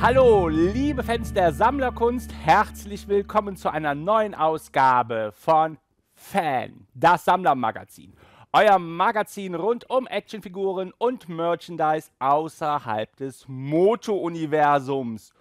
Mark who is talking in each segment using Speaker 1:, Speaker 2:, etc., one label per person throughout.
Speaker 1: Hallo, liebe Fans der Sammlerkunst, herzlich willkommen zu einer neuen Ausgabe von Fan, das Sammlermagazin. Euer Magazin rund um Actionfiguren und Merchandise außerhalb des Moto-Universums.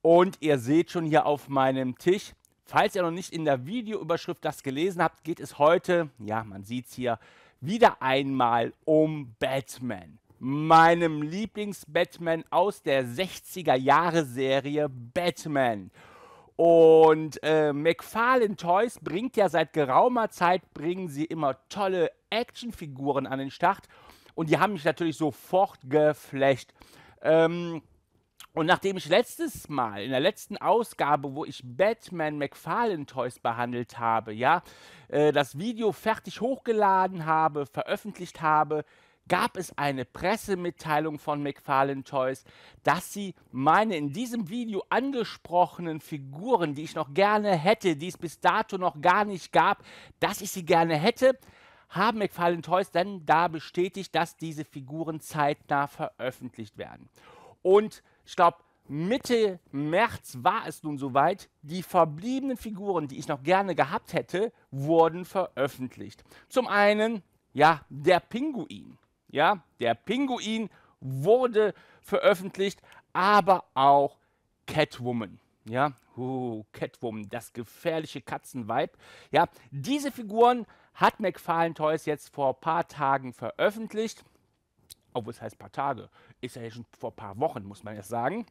Speaker 1: Und ihr seht schon hier auf meinem Tisch, falls ihr noch nicht in der Videoüberschrift das gelesen habt, geht es heute, ja, man sieht es hier, wieder einmal um Batman meinem Lieblings-Batman aus der 60er-Jahre-Serie Batman. Und äh, McFarlane Toys bringt ja seit geraumer Zeit, bringen sie immer tolle Actionfiguren an den Start. Und die haben mich natürlich sofort geflasht. Ähm, und nachdem ich letztes Mal, in der letzten Ausgabe, wo ich Batman McFarlane Toys behandelt habe, ja, äh, das Video fertig hochgeladen habe, veröffentlicht habe, gab es eine Pressemitteilung von McFarlane Toys, dass sie meine in diesem Video angesprochenen Figuren, die ich noch gerne hätte, die es bis dato noch gar nicht gab, dass ich sie gerne hätte, haben McFarlane Toys dann da bestätigt, dass diese Figuren zeitnah veröffentlicht werden. Und ich glaube, Mitte März war es nun soweit, die verbliebenen Figuren, die ich noch gerne gehabt hätte, wurden veröffentlicht. Zum einen, ja, der Pinguin. Ja, der Pinguin wurde veröffentlicht, aber auch Catwoman. Ja, uh, Catwoman, das gefährliche Katzenweib. Ja, diese Figuren hat McFarlane Toys jetzt vor ein paar Tagen veröffentlicht. Obwohl es heißt paar Tage, ist ja schon vor ein paar Wochen, muss man jetzt sagen.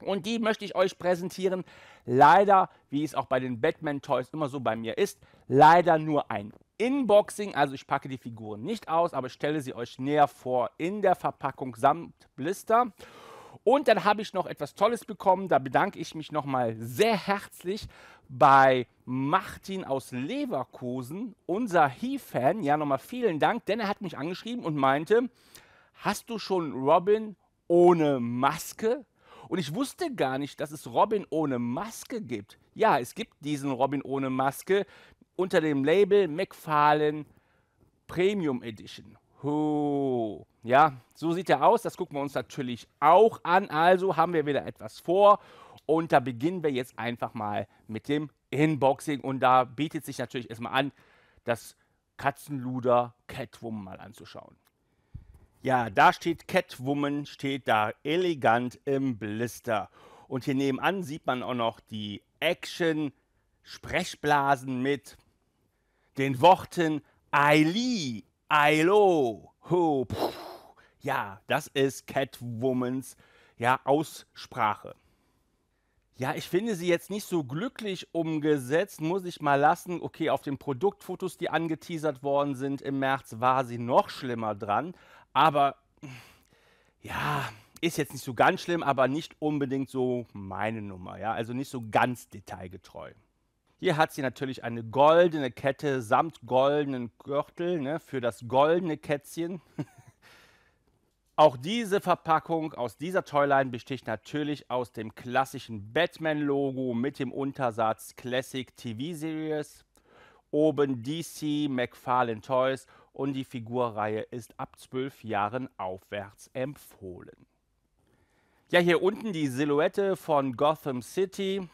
Speaker 1: Und die möchte ich euch präsentieren. Leider, wie es auch bei den Batman Toys immer so bei mir ist, leider nur ein Inboxing, also ich packe die Figuren nicht aus, aber ich stelle sie euch näher vor in der Verpackung samt Blister. Und dann habe ich noch etwas Tolles bekommen. Da bedanke ich mich nochmal sehr herzlich bei Martin aus Leverkusen, unser He-Fan. Ja, nochmal vielen Dank, denn er hat mich angeschrieben und meinte, hast du schon Robin ohne Maske? Und ich wusste gar nicht, dass es Robin ohne Maske gibt. Ja, es gibt diesen Robin ohne Maske, unter dem Label McFarlane Premium Edition. Oh. Ja, so sieht er aus. Das gucken wir uns natürlich auch an. Also haben wir wieder etwas vor. Und da beginnen wir jetzt einfach mal mit dem Inboxing. Und da bietet sich natürlich erstmal an, das Katzenluder Catwoman mal anzuschauen. Ja, da steht Catwoman, steht da elegant im Blister. Und hier nebenan sieht man auch noch die Action-Sprechblasen mit den Worten Aili, Eilo, Ho, puh. ja, das ist Catwomans ja, Aussprache. Ja, ich finde sie jetzt nicht so glücklich umgesetzt, muss ich mal lassen. Okay, auf den Produktfotos, die angeteasert worden sind im März, war sie noch schlimmer dran. Aber ja, ist jetzt nicht so ganz schlimm, aber nicht unbedingt so meine Nummer. Ja, also nicht so ganz detailgetreu. Hier hat sie natürlich eine goldene Kette samt goldenen Gürtel ne, für das goldene Kätzchen. Auch diese Verpackung aus dieser Toyline besticht natürlich aus dem klassischen Batman-Logo mit dem Untersatz Classic TV Series. Oben DC, McFarlane Toys und die Figurreihe ist ab zwölf Jahren aufwärts empfohlen. Ja, hier unten die Silhouette von Gotham City.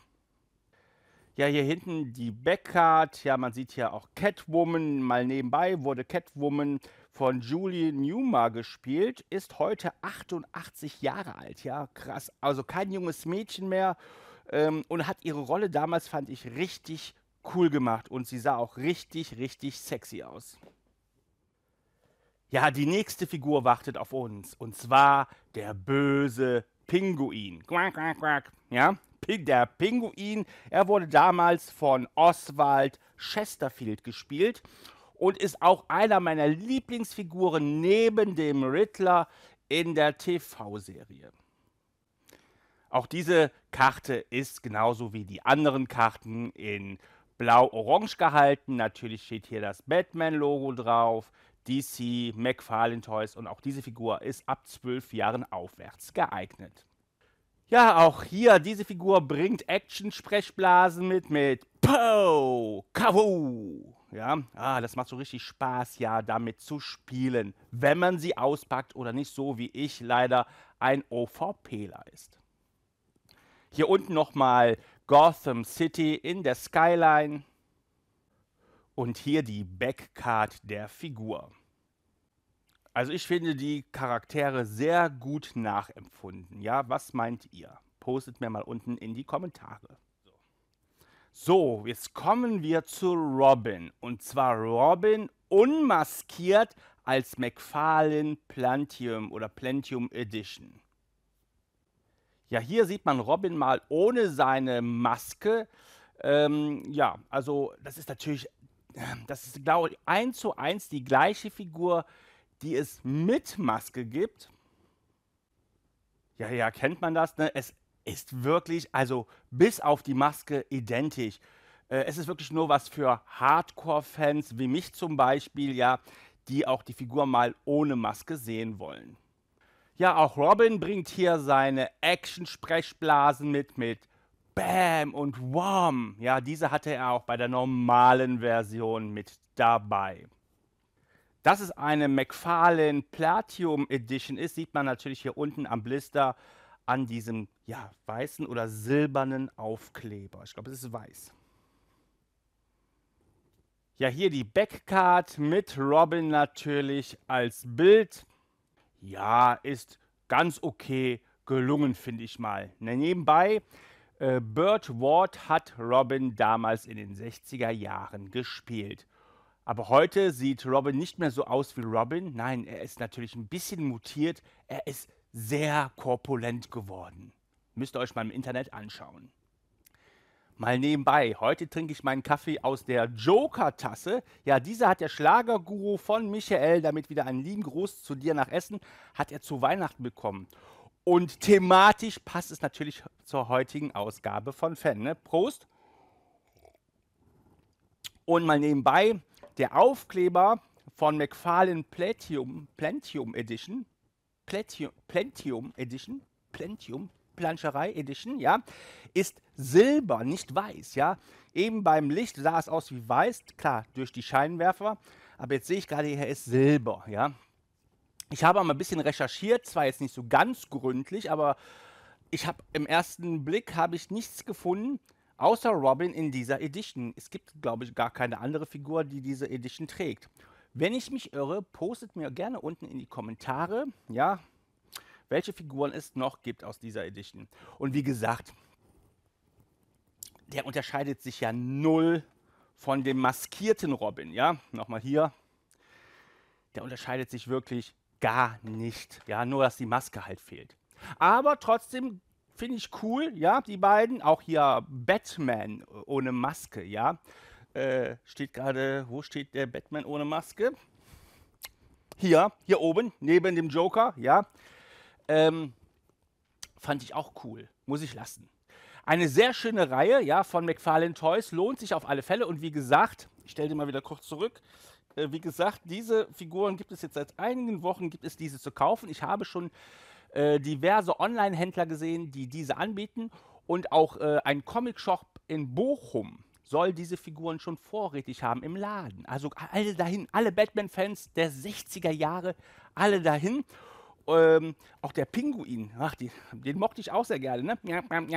Speaker 1: Ja, hier hinten die Backcard. Ja, man sieht hier auch Catwoman. Mal nebenbei wurde Catwoman von Julie Newmar gespielt. Ist heute 88 Jahre alt. Ja, krass. Also kein junges Mädchen mehr. Ähm, und hat ihre Rolle damals, fand ich, richtig cool gemacht. Und sie sah auch richtig, richtig sexy aus. Ja, die nächste Figur wartet auf uns. Und zwar der böse Pinguin. Quack, quack, quack. Ja, der Pinguin. Er wurde damals von Oswald Chesterfield gespielt und ist auch einer meiner Lieblingsfiguren neben dem Riddler in der TV-Serie. Auch diese Karte ist genauso wie die anderen Karten in blau-orange gehalten. Natürlich steht hier das Batman-Logo drauf, DC, McFarlane Toys und auch diese Figur ist ab zwölf Jahren aufwärts geeignet. Ja, auch hier, diese Figur bringt Action-Sprechblasen mit, mit Pow, Kawoo. Ja, ah, das macht so richtig Spaß, ja, damit zu spielen, wenn man sie auspackt oder nicht so, wie ich leider ein OVPler ist. Hier unten nochmal Gotham City in der Skyline. Und hier die Backcard der Figur. Also ich finde die Charaktere sehr gut nachempfunden. Ja, was meint ihr? Postet mir mal unten in die Kommentare. So, jetzt kommen wir zu Robin. Und zwar Robin unmaskiert als McFarlane Plantium oder Plantium Edition. Ja, hier sieht man Robin mal ohne seine Maske. Ähm, ja, also das ist natürlich, das ist glaube ich eins zu eins die gleiche Figur die es mit Maske gibt. Ja, ja, kennt man das? Ne? Es ist wirklich, also bis auf die Maske identisch. Äh, es ist wirklich nur was für Hardcore-Fans wie mich zum Beispiel, ja, die auch die Figur mal ohne Maske sehen wollen. Ja, auch Robin bringt hier seine Action-Sprechblasen mit, mit Bam und Wom. Ja, diese hatte er auch bei der normalen Version mit dabei. Dass es eine McFarlane Platinum Edition ist, sieht man natürlich hier unten am Blister an diesem ja, weißen oder silbernen Aufkleber. Ich glaube, es ist weiß. Ja, hier die Backcard mit Robin natürlich als Bild. Ja, ist ganz okay gelungen, finde ich mal. Ne, nebenbei, äh, Burt Ward hat Robin damals in den 60er Jahren gespielt. Aber heute sieht Robin nicht mehr so aus wie Robin. Nein, er ist natürlich ein bisschen mutiert. Er ist sehr korpulent geworden. Müsst ihr euch mal im Internet anschauen. Mal nebenbei, heute trinke ich meinen Kaffee aus der Joker-Tasse. Ja, dieser hat der Schlagerguru von Michael, damit wieder einen lieben Gruß zu dir nach Essen, hat er zu Weihnachten bekommen. Und thematisch passt es natürlich zur heutigen Ausgabe von Fan. Ne? Prost! Und mal nebenbei, der Aufkleber von McFarlane Platinum, Plantium Edition, Platium, Plantium Edition, Plantium, Planscherei Edition, ja, ist silber, nicht weiß, ja. Eben beim Licht sah es aus wie weiß, klar, durch die Scheinwerfer, aber jetzt sehe ich gerade, hier ist silber, ja. Ich habe mal ein bisschen recherchiert, zwar jetzt nicht so ganz gründlich, aber ich habe im ersten Blick habe ich nichts gefunden, Außer Robin in dieser Edition. Es gibt, glaube ich, gar keine andere Figur, die diese Edition trägt. Wenn ich mich irre, postet mir gerne unten in die Kommentare, ja, welche Figuren es noch gibt aus dieser Edition. Und wie gesagt, der unterscheidet sich ja null von dem maskierten Robin, ja. Nochmal hier, der unterscheidet sich wirklich gar nicht, ja, nur dass die Maske halt fehlt. Aber trotzdem finde ich cool, ja, die beiden. Auch hier Batman ohne Maske, ja. Äh, steht gerade, wo steht der Batman ohne Maske? Hier, hier oben, neben dem Joker, ja. Ähm, fand ich auch cool, muss ich lassen. Eine sehr schöne Reihe, ja, von McFarlane Toys, lohnt sich auf alle Fälle. Und wie gesagt, ich stelle dir mal wieder kurz zurück, äh, wie gesagt, diese Figuren gibt es jetzt seit einigen Wochen, gibt es diese zu kaufen. Ich habe schon äh, diverse Online-Händler gesehen, die diese anbieten. Und auch äh, ein Comic-Shop in Bochum soll diese Figuren schon vorrätig haben im Laden. Also alle dahin, alle Batman-Fans der 60er Jahre, alle dahin. Ähm, auch der Pinguin, ach, die, den mochte ich auch sehr gerne. Ne?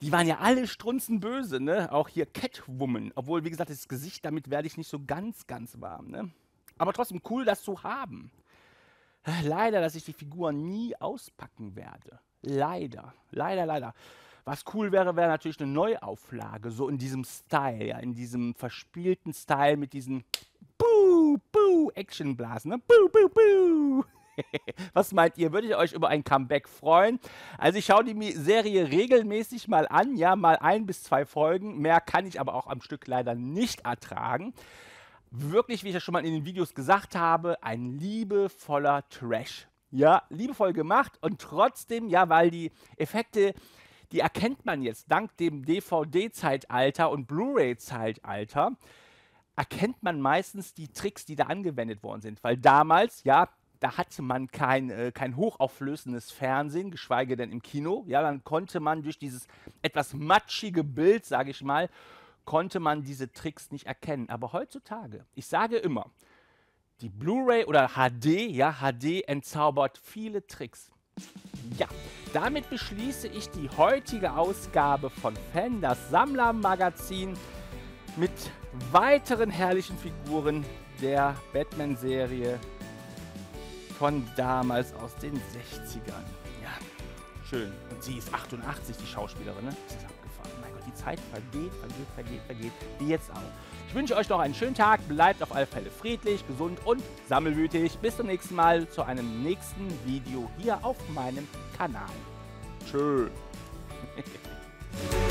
Speaker 1: die waren ja alle strunzenböse, ne? Auch hier Catwoman. Obwohl, wie gesagt, das Gesicht, damit werde ich nicht so ganz, ganz warm, ne? Aber trotzdem cool, das zu haben. Leider, dass ich die Figuren nie auspacken werde. Leider, leider, leider. Was cool wäre, wäre natürlich eine Neuauflage, so in diesem Style, ja, in diesem verspielten Style mit diesen Buh, Buh, Actionblasen, ne? Buh, Buh, Buh. Was meint ihr? Würde ich euch über ein Comeback freuen? Also ich schaue die Serie regelmäßig mal an, ja, mal ein bis zwei Folgen. Mehr kann ich aber auch am Stück leider nicht ertragen wirklich, wie ich ja schon mal in den Videos gesagt habe, ein liebevoller Trash. Ja, liebevoll gemacht und trotzdem, ja, weil die Effekte, die erkennt man jetzt dank dem DVD-Zeitalter und Blu-ray-Zeitalter, erkennt man meistens die Tricks, die da angewendet worden sind. Weil damals, ja, da hatte man kein, äh, kein hochauflösendes Fernsehen, geschweige denn im Kino. Ja, dann konnte man durch dieses etwas matschige Bild, sage ich mal, konnte man diese Tricks nicht erkennen. Aber heutzutage, ich sage immer, die Blu-ray oder HD, ja, HD entzaubert viele Tricks. Ja, damit beschließe ich die heutige Ausgabe von Fan, das Sammlermagazin, mit weiteren herrlichen Figuren der Batman-Serie von damals aus den 60ern. Ja, schön. Und sie ist 88, die Schauspielerin, ne? Zeit vergeht, vergeht, vergeht, vergeht, wie jetzt auch. Ich wünsche euch noch einen schönen Tag, bleibt auf alle Fälle friedlich, gesund und sammelwütig. Bis zum nächsten Mal zu einem nächsten Video hier auf meinem Kanal. Tschö.